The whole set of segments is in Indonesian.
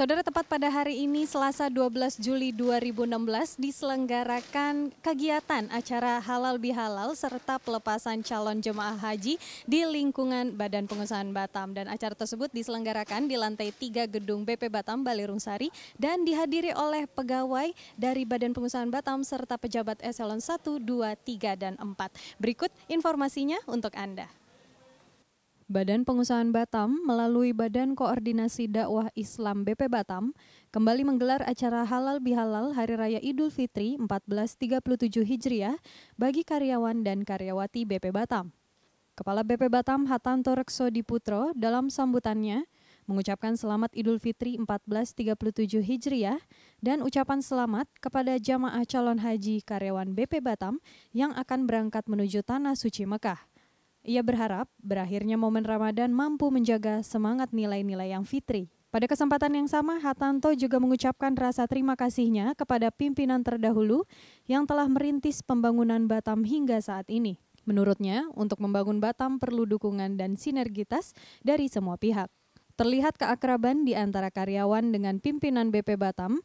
Saudara tepat pada hari ini Selasa 12 Juli 2016 diselenggarakan kegiatan acara halal bihalal serta pelepasan calon jemaah haji di lingkungan Badan Pengusahaan Batam dan acara tersebut diselenggarakan di lantai 3 gedung BP Batam Balirung Sari dan dihadiri oleh pegawai dari Badan Pengusahaan Batam serta pejabat eselon 1, 2, 3 dan 4. Berikut informasinya untuk Anda. Badan Pengusahaan Batam melalui Badan Koordinasi Dakwah Islam BP Batam kembali menggelar acara halal bihalal Hari Raya Idul Fitri 1437 Hijriah bagi karyawan dan karyawati BP Batam. Kepala BP Batam Hatanto Rekso Diputro dalam sambutannya mengucapkan selamat Idul Fitri 1437 Hijriah dan ucapan selamat kepada jamaah calon haji karyawan BP Batam yang akan berangkat menuju Tanah Suci Mekah. Ia berharap berakhirnya momen Ramadan mampu menjaga semangat nilai-nilai yang fitri. Pada kesempatan yang sama, Hatanto juga mengucapkan rasa terima kasihnya kepada pimpinan terdahulu yang telah merintis pembangunan Batam hingga saat ini. Menurutnya, untuk membangun Batam perlu dukungan dan sinergitas dari semua pihak. Terlihat keakraban di antara karyawan dengan pimpinan BP Batam,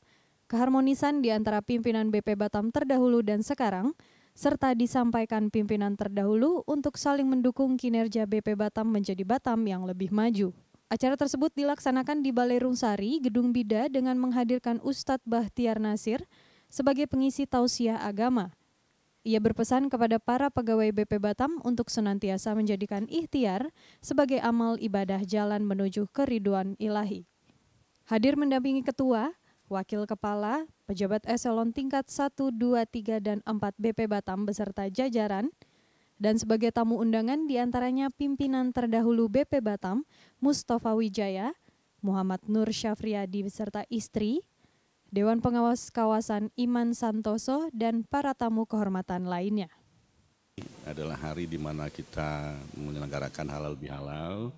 keharmonisan di antara pimpinan BP Batam terdahulu dan sekarang, serta disampaikan pimpinan terdahulu untuk saling mendukung kinerja BP Batam menjadi Batam yang lebih maju. Acara tersebut dilaksanakan di Balai Rungsari, Gedung Bida dengan menghadirkan Ustadz Bahtiar Nasir sebagai pengisi tausiah agama. Ia berpesan kepada para pegawai BP Batam untuk senantiasa menjadikan ikhtiar sebagai amal ibadah jalan menuju keriduan ilahi. Hadir mendampingi ketua, wakil kepala, pejabat eselon tingkat 1, 2, 3, dan 4 BP Batam beserta jajaran, dan sebagai tamu undangan diantaranya pimpinan terdahulu BP Batam, Mustafa Wijaya, Muhammad Nur Syafriadi beserta istri, Dewan Pengawas Kawasan Iman Santoso, dan para tamu kehormatan lainnya. Adalah hari di mana kita menyelenggarakan halal bihalal,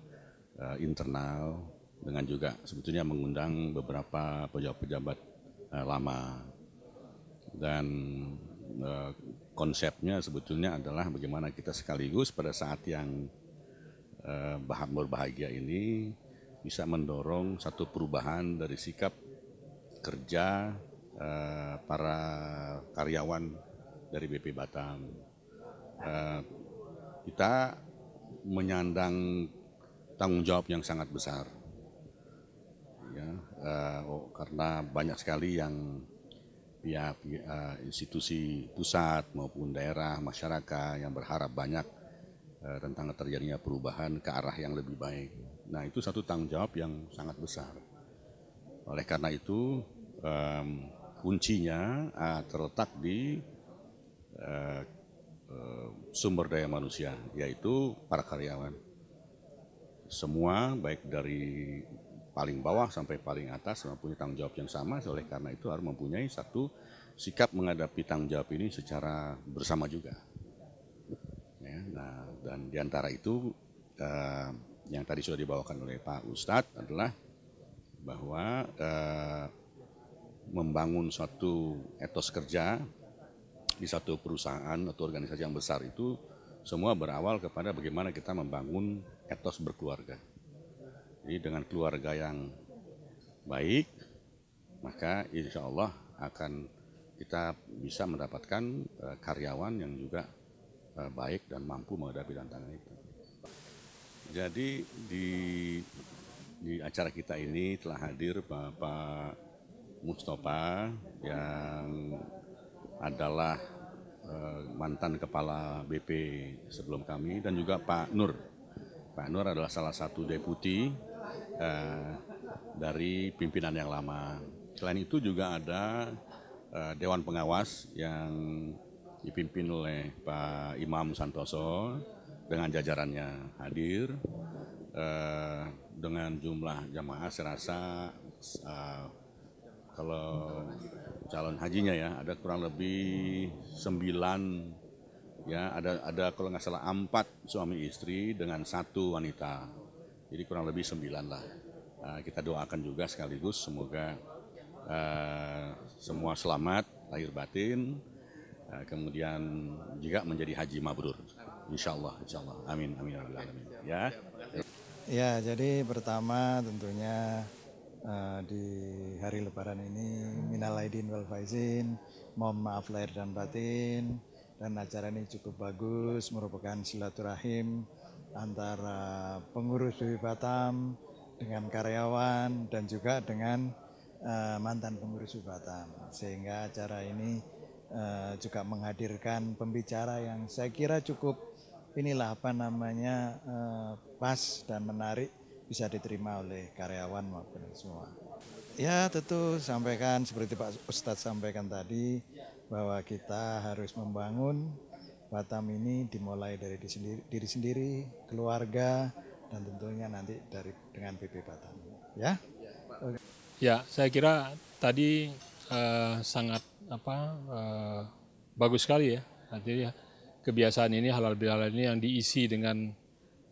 eh, internal, dengan juga sebetulnya mengundang beberapa pejabat-pejabat Eh, lama. Dan eh, konsepnya sebetulnya adalah bagaimana kita sekaligus pada saat yang eh, berbahagia ini bisa mendorong satu perubahan dari sikap kerja para karyawan dari BP Batam. kita menyandang tanggung jawab yang sangat besar ya uh, karena banyak sekali yang pihak uh, institusi pusat maupun daerah masyarakat yang berharap banyak uh, tentang terjadinya perubahan ke arah yang lebih baik. Nah itu satu tanggung jawab yang sangat besar. Oleh karena itu um, kuncinya uh, terletak di uh, sumber daya manusia yaitu para karyawan. Semua baik dari paling bawah sampai paling atas mempunyai tanggung jawab yang sama. Oleh karena itu harus mempunyai satu sikap menghadapi tanggung jawab ini secara bersama juga. Ya, nah, dan diantara itu eh, yang tadi sudah dibawakan oleh Pak Ustadz adalah bahwa eh, membangun suatu etos kerja di satu perusahaan atau organisasi yang besar itu semua berawal kepada bagaimana kita membangun etos berkeluarga. Jadi dengan keluarga yang baik, maka insya Allah akan kita bisa mendapatkan eh, karyawan yang juga eh, baik dan mampu menghadapi tantangan itu. Jadi di di acara kita ini telah hadir Bapak Mustafa yang adalah eh, mantan kepala BP sebelum kami dan juga Pak Nur. Pak Nur adalah salah satu deputi eh, dari pimpinan yang lama. Selain itu juga ada eh, Dewan Pengawas yang dipimpin oleh Pak Imam Santoso dengan jajarannya hadir eh, dengan jumlah jamaah serasa eh, kalau calon hajinya ya ada kurang lebih sembilan ya ada ada kalau nggak salah empat suami istri dengan satu wanita jadi kurang lebih sembilan lah. Uh, kita doakan juga sekaligus semoga uh, semua selamat lahir batin. Uh, kemudian juga menjadi haji mabrur. Insya Allah, insya Allah. Amin, amin, ya amin. amin. Ya. Ya, jadi pertama tentunya uh, di hari Lebaran ini minal aidin wal faizin, mohon maaf lahir dan batin dan acara ini cukup bagus merupakan silaturahim antara pengurus Dewi Batam dengan karyawan dan juga dengan uh, mantan pengurus Dewi Batam. Sehingga acara ini uh, juga menghadirkan pembicara yang saya kira cukup inilah apa namanya uh, pas dan menarik bisa diterima oleh karyawan maupun semua. Ya tentu sampaikan seperti Pak Ustadz sampaikan tadi bahwa kita harus membangun Batam ini dimulai dari diri sendiri, diri sendiri keluarga, dan tentunya nanti dari dengan PP Batam. Ya? Okay. Ya, saya kira tadi uh, sangat apa uh, bagus sekali ya. ya, kebiasaan ini halal bihalal ini yang diisi dengan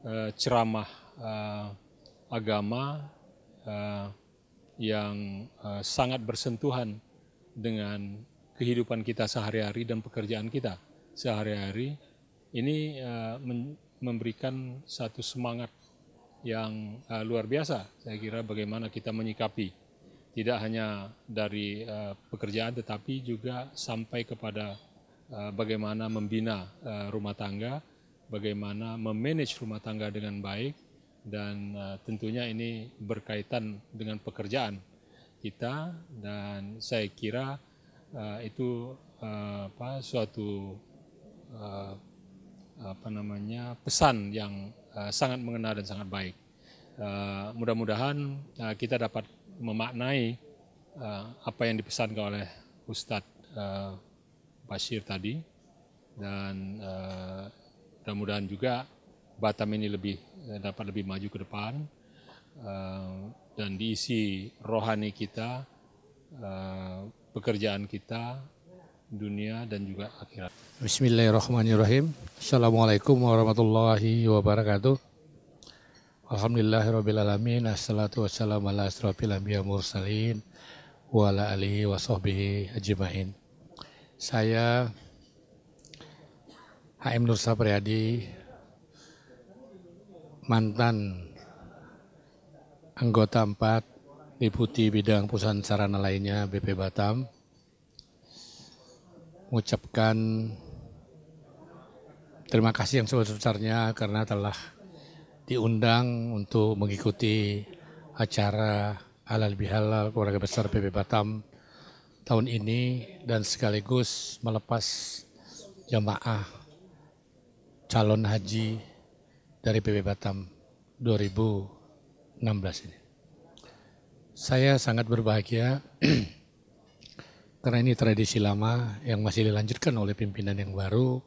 uh, ceramah uh, agama uh, yang uh, sangat bersentuhan dengan kehidupan kita sehari-hari dan pekerjaan kita sehari-hari ini eh, memberikan satu semangat yang eh, luar biasa saya kira bagaimana kita menyikapi tidak hanya dari eh, pekerjaan tetapi juga sampai kepada bagaimana membina rumah tangga, bagaimana memanage rumah tangga dengan baik dan tentunya ini berkaitan dengan pekerjaan kita dan saya kira itu apa suatu Eh, apa namanya pesan yang eh, sangat mengena dan sangat baik. Eh, mudah-mudahan kita dapat memaknai apa yang dipesankan oleh Ustadz uh, Bashir tadi dan mudah-mudahan juga Batam ini lebih dapat lebih maju ke depan dan diisi rohani kita, pekerjaan kita, dunia dan juga akhirat. Bismillahirrahmanirrahim. Assalamualaikum warahmatullahi wabarakatuh. Alhamdulillahirrahmanirrahim. Assalatu wassalamu ala asrafil anbiya mursalin wa ala alihi wa sahbihi ajmain. Saya HM Nur Sapriyadi mantan anggota 4 deputi bidang pusat sarana lainnya BP Batam mengucapkan terima kasih yang sebesar-besarnya karena telah diundang untuk mengikuti acara halal bihalal keluarga besar PP Batam tahun ini dan sekaligus melepas jamaah calon haji dari PP Batam 2016 ini. Saya sangat berbahagia Karena ini tradisi lama yang masih dilanjutkan oleh pimpinan yang baru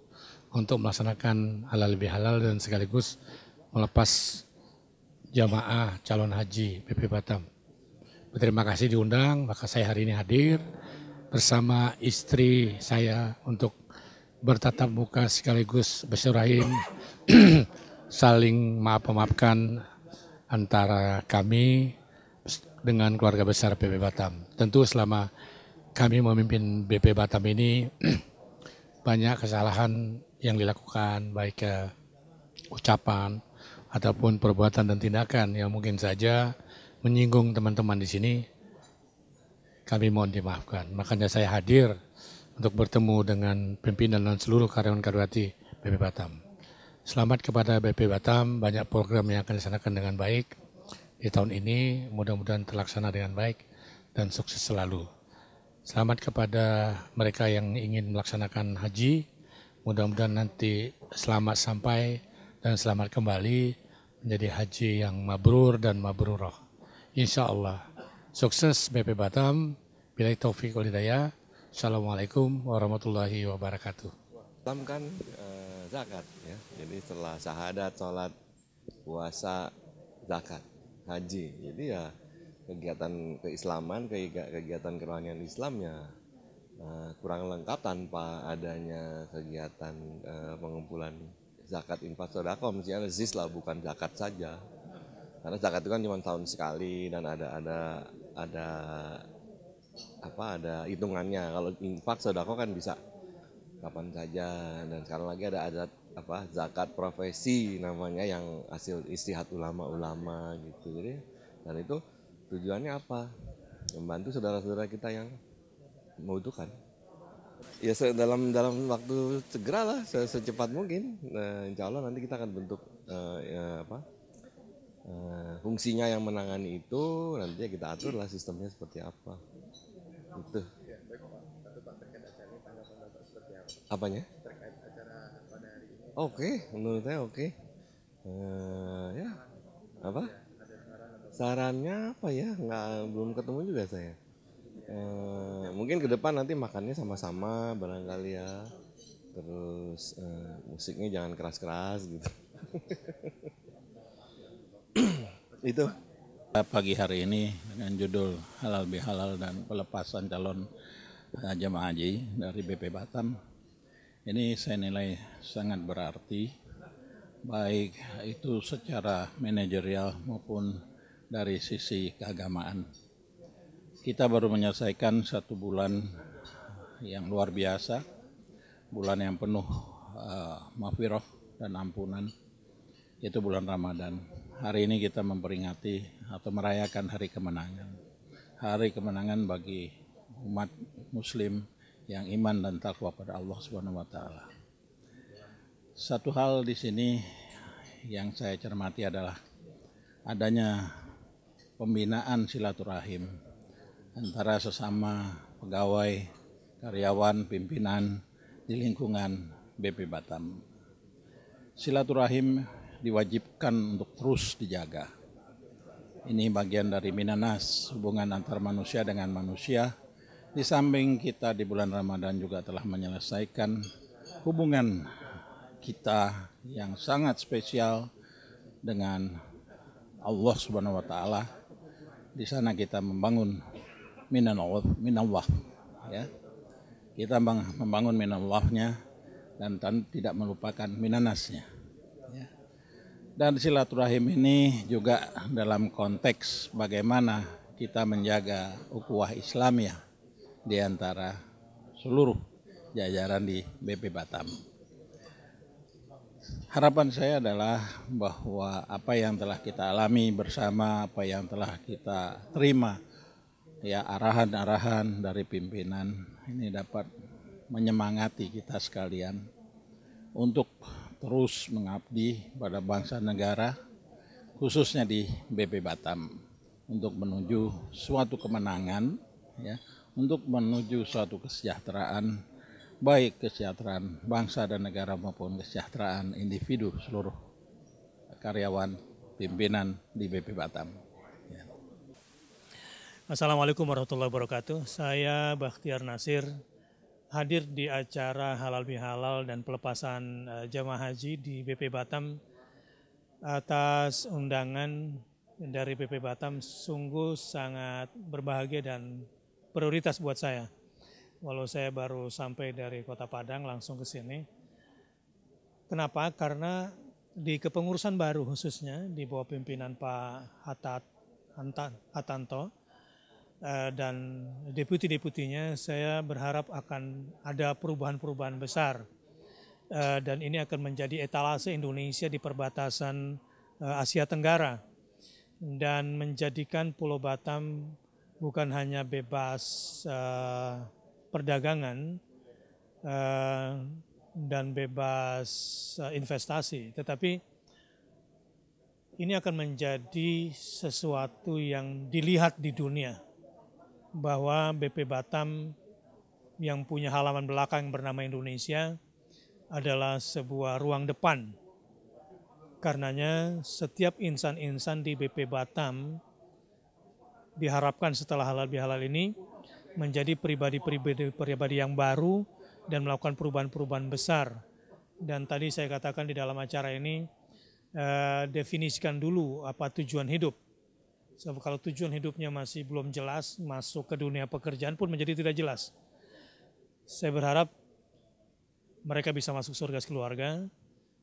untuk melaksanakan halal lebih halal dan sekaligus melepas jamaah calon haji PP Batam. Terima kasih diundang, maka saya hari ini hadir bersama istri saya untuk bertatap muka sekaligus berserahin saling maaf memaafkan antara kami dengan keluarga besar PP Batam. Tentu selama kami memimpin BP Batam ini banyak kesalahan yang dilakukan baik ke ucapan ataupun perbuatan dan tindakan yang mungkin saja menyinggung teman-teman di sini kami mohon dimaafkan. Makanya saya hadir untuk bertemu dengan pimpinan dan seluruh karyawan Karyawati BP Batam. Selamat kepada BP Batam, banyak program yang akan dilaksanakan dengan baik di tahun ini, mudah-mudahan terlaksana dengan baik dan sukses selalu. Selamat kepada mereka yang ingin melaksanakan haji. Mudah-mudahan nanti selamat sampai dan selamat kembali menjadi haji yang mabrur dan mabrurah. Insya Allah. Sukses BP Batam. Bila taufik walidaya. Assalamualaikum warahmatullahi wabarakatuh. Salam kan e, zakat ya. Jadi setelah syahadat, sholat, puasa, zakat, haji. Jadi ya kegiatan keislaman, kegiatan kerohanian Islamnya eh, kurang lengkap tanpa adanya kegiatan eh, pengumpulan zakat infak sodakom misalnya zis lah bukan zakat saja karena zakat itu kan cuma tahun sekali dan ada ada ada apa ada hitungannya kalau infak sodako kan bisa kapan saja dan sekarang lagi ada adat apa zakat profesi namanya yang hasil istihad ulama-ulama gitu jadi dan itu Tujuannya apa? Membantu saudara-saudara kita yang membutuhkan. Ya dalam dalam waktu segera lah, se secepat mungkin. Nah, insya Allah nanti kita akan bentuk uh, ya, apa uh, fungsinya yang menangani itu. Nanti ya kita atur lah sistemnya seperti apa. Itu. Apanya? Oke, okay, menurut saya oke. Okay. Uh, eh, ya, apa? sarannya apa ya nggak belum ketemu juga saya eh, mungkin ke depan nanti makannya sama-sama barangkali ya terus eh, musiknya jangan keras-keras gitu itu pagi hari ini dengan judul halal bihalal dan pelepasan calon eh, jemaah haji dari BP Batam ini saya nilai sangat berarti baik itu secara manajerial maupun dari sisi keagamaan. Kita baru menyelesaikan satu bulan yang luar biasa, bulan yang penuh uh, eh, mafiroh dan ampunan, yaitu bulan Ramadan. Hari ini kita memperingati atau merayakan hari kemenangan. Hari kemenangan bagi umat muslim yang iman dan takwa pada Allah Subhanahu wa taala. Satu hal di sini yang saya cermati adalah adanya pembinaan silaturahim antara sesama pegawai, karyawan, pimpinan di lingkungan BP Batam. Silaturahim diwajibkan untuk terus dijaga. Ini bagian dari minanas, hubungan antar manusia dengan manusia. Di samping kita di bulan Ramadan juga telah menyelesaikan hubungan kita yang sangat spesial dengan Allah Subhanahu wa taala di sana kita membangun minallah, minallah ya. Kita membangun minallahnya dan tidak melupakan minanasnya. Ya. Dan silaturahim ini juga dalam konteks bagaimana kita menjaga ukuah Islamiyah di antara seluruh jajaran di BP Batam. Harapan saya adalah bahwa apa yang telah kita alami bersama, apa yang telah kita terima, ya arahan-arahan dari pimpinan ini dapat menyemangati kita sekalian untuk terus mengabdi pada bangsa negara, khususnya di BP Batam untuk menuju suatu kemenangan, ya, untuk menuju suatu kesejahteraan baik kesejahteraan bangsa dan negara maupun kesejahteraan individu seluruh karyawan pimpinan di BP Batam. Ya. Assalamualaikum warahmatullahi wabarakatuh. Saya Bakhtiar Nasir hadir di acara halal bihalal dan pelepasan eh, jemaah haji di BP Batam atas undangan dari BP Batam sungguh sangat berbahagia dan prioritas buat saya Walau saya baru sampai dari Kota Padang langsung ke sini. Kenapa? Karena di kepengurusan baru khususnya di bawah pimpinan Pak Hatat Atanto eh, dan deputi-deputinya saya berharap akan ada perubahan-perubahan besar eh, dan ini akan menjadi etalase Indonesia di perbatasan eh, Asia Tenggara dan menjadikan Pulau Batam bukan hanya bebas perdagangan uh, dan bebas uh, investasi, tetapi ini akan menjadi sesuatu yang dilihat di dunia bahwa BP Batam yang punya halaman belakang yang bernama Indonesia adalah sebuah ruang depan. Karenanya setiap insan-insan di BP Batam diharapkan setelah halal bihalal ini menjadi pribadi-pribadi yang baru dan melakukan perubahan-perubahan besar. Dan tadi saya katakan di dalam acara ini, eh, definisikan dulu apa tujuan hidup. So, kalau tujuan hidupnya masih belum jelas, masuk ke dunia pekerjaan pun menjadi tidak jelas. Saya berharap mereka bisa masuk surga keluarga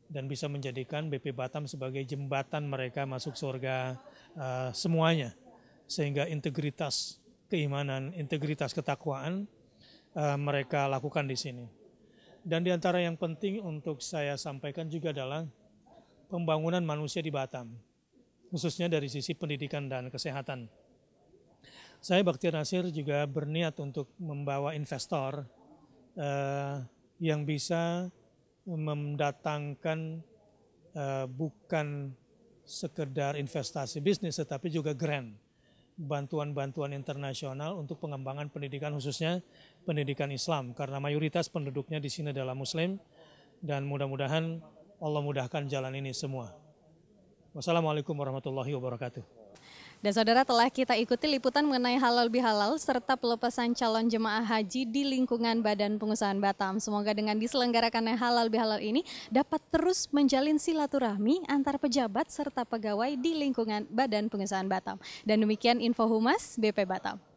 dan bisa menjadikan BP Batam sebagai jembatan mereka masuk surga uh, semuanya. Sehingga integritas keimanan, integritas ketakwaan uh, mereka lakukan di sini. Dan di antara yang penting untuk saya sampaikan juga adalah pembangunan manusia di Batam, khususnya dari sisi pendidikan dan kesehatan. Saya Bakti Nasir juga berniat untuk membawa investor uh, yang bisa mendatangkan uh, bukan sekedar investasi bisnis tetapi juga grant bantuan-bantuan internasional untuk pengembangan pendidikan khususnya pendidikan Islam karena mayoritas penduduknya di sini adalah muslim dan mudah-mudahan Allah mudahkan jalan ini semua. Wassalamualaikum warahmatullahi wabarakatuh. Dan saudara telah kita ikuti liputan mengenai halal bihalal serta pelepasan calon jemaah haji di lingkungan Badan Pengusahaan Batam. Semoga dengan diselenggarakannya halal bihalal ini dapat terus menjalin silaturahmi antar pejabat serta pegawai di lingkungan Badan Pengusahaan Batam. Dan demikian info humas BP Batam.